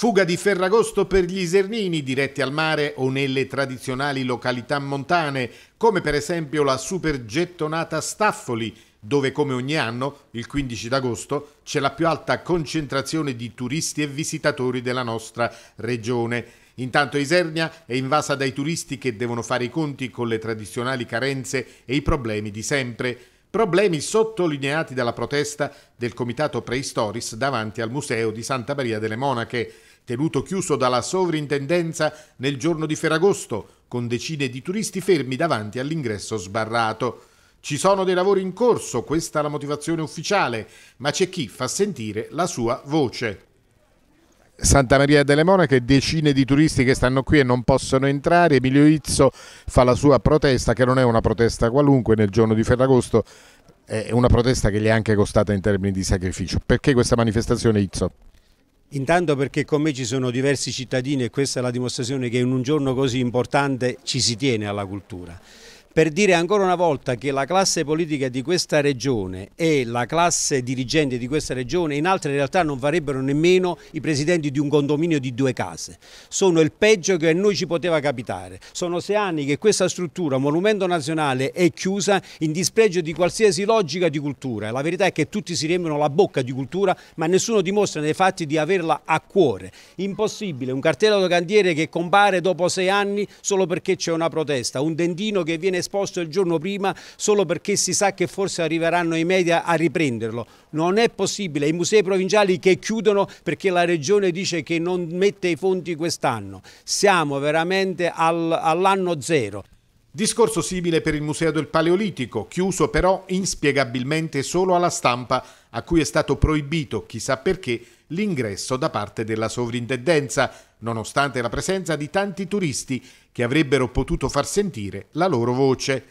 Fuga di Ferragosto per gli Isernini diretti al mare o nelle tradizionali località montane, come per esempio la supergettonata Staffoli, dove come ogni anno, il 15 d'agosto, c'è la più alta concentrazione di turisti e visitatori della nostra regione. Intanto Isernia è invasa dai turisti che devono fare i conti con le tradizionali carenze e i problemi di sempre. Problemi sottolineati dalla protesta del Comitato Preistoris davanti al Museo di Santa Maria delle Monache, tenuto chiuso dalla sovrintendenza nel giorno di Ferragosto, con decine di turisti fermi davanti all'ingresso sbarrato. Ci sono dei lavori in corso, questa è la motivazione ufficiale, ma c'è chi fa sentire la sua voce. Santa Maria delle Monache, decine di turisti che stanno qui e non possono entrare. Emilio Izzo fa la sua protesta, che non è una protesta qualunque, nel giorno di Ferragosto è una protesta che gli è anche costata in termini di sacrificio. Perché questa manifestazione, Izzo? Intanto perché con me ci sono diversi cittadini e questa è la dimostrazione che in un giorno così importante ci si tiene alla cultura per dire ancora una volta che la classe politica di questa regione e la classe dirigente di questa regione in altre realtà non farebbero nemmeno i presidenti di un condominio di due case. Sono il peggio che a noi ci poteva capitare. Sono sei anni che questa struttura, monumento nazionale, è chiusa in dispregio di qualsiasi logica di cultura. La verità è che tutti si riempiono la bocca di cultura, ma nessuno dimostra nei fatti di averla a cuore. Impossibile, un cartello da cantiere che compare dopo sei anni solo perché c'è una protesta, un dentino che viene esposto il giorno prima solo perché si sa che forse arriveranno i media a riprenderlo. Non è possibile, i musei provinciali che chiudono perché la regione dice che non mette i fondi quest'anno. Siamo veramente al, all'anno zero. Discorso simile per il Museo del Paleolitico, chiuso però inspiegabilmente solo alla stampa, a cui è stato proibito, chissà perché, l'ingresso da parte della sovrintendenza, nonostante la presenza di tanti turisti che avrebbero potuto far sentire la loro voce.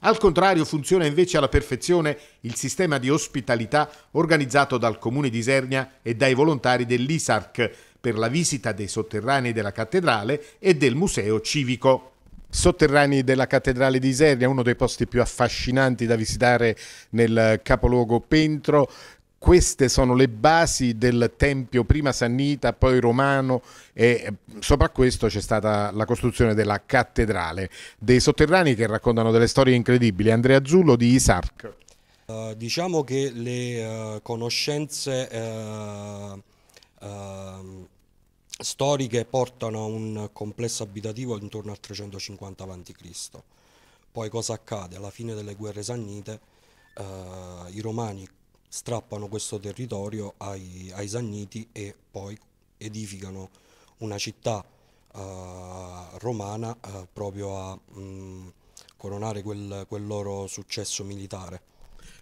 Al contrario funziona invece alla perfezione il sistema di ospitalità organizzato dal comune di Isernia e dai volontari dell'ISARC per la visita dei sotterranei della cattedrale e del museo civico. Sotterranei della Cattedrale di Isernia, uno dei posti più affascinanti da visitare nel capoluogo Pentro, queste sono le basi del tempio prima sannita, poi romano e eh, sopra questo c'è stata la costruzione della cattedrale. Dei sotterranei che raccontano delle storie incredibili. Andrea Zullo di Isarc. Uh, diciamo che le uh, conoscenze uh, storiche portano a un complesso abitativo intorno al 350 a.C. Poi cosa accade? Alla fine delle guerre sannite i romani strappano questo territorio ai, ai Sanniti e poi edificano una città uh, romana uh, proprio a mh, mm, coronare quel, quel, loro successo militare.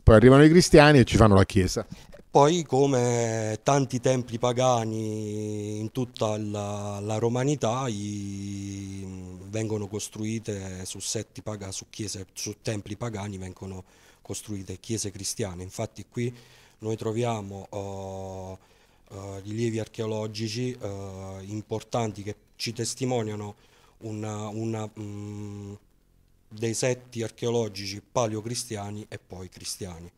Poi arrivano i cristiani e ci fanno la chiesa. Poi come tanti templi pagani in tutta la, la romanità, i, vengono costruite su, paga, su, chiese, su templi pagani, vengono costruite chiese cristiane. Infatti qui noi troviamo oh, oh, rilievi archeologici oh, importanti che ci testimoniano una, una, mh, mm, dei setti archeologici paleocristiani e poi cristiani.